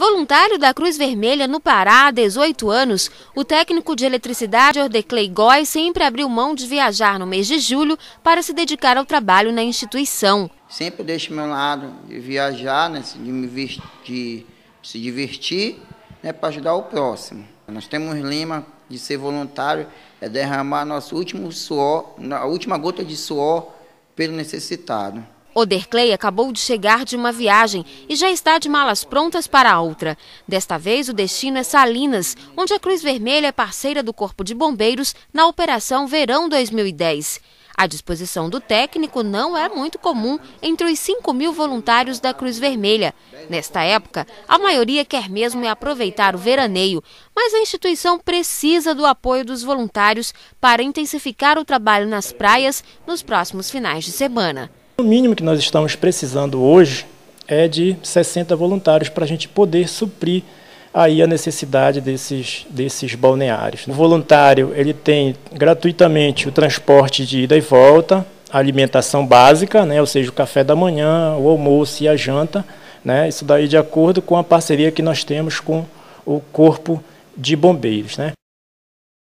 Voluntário da Cruz Vermelha no Pará há 18 anos, o técnico de eletricidade Ordeclay Góes sempre abriu mão de viajar no mês de julho para se dedicar ao trabalho na instituição. Sempre deixo meu lado de viajar, né, de, me vestir, de se divertir, né, para ajudar o próximo. Nós temos lema de ser voluntário, é derramar nosso último suor, a última gota de suor pelo necessitado. Oderclay acabou de chegar de uma viagem e já está de malas prontas para outra. Desta vez, o destino é Salinas, onde a Cruz Vermelha é parceira do Corpo de Bombeiros na Operação Verão 2010. A disposição do técnico não é muito comum entre os 5 mil voluntários da Cruz Vermelha. Nesta época, a maioria quer mesmo é aproveitar o veraneio, mas a instituição precisa do apoio dos voluntários para intensificar o trabalho nas praias nos próximos finais de semana. O mínimo que nós estamos precisando hoje é de 60 voluntários para a gente poder suprir aí a necessidade desses, desses balneários. O voluntário ele tem gratuitamente o transporte de ida e volta, a alimentação básica, né, ou seja, o café da manhã, o almoço e a janta, né, isso daí de acordo com a parceria que nós temos com o corpo de bombeiros, né.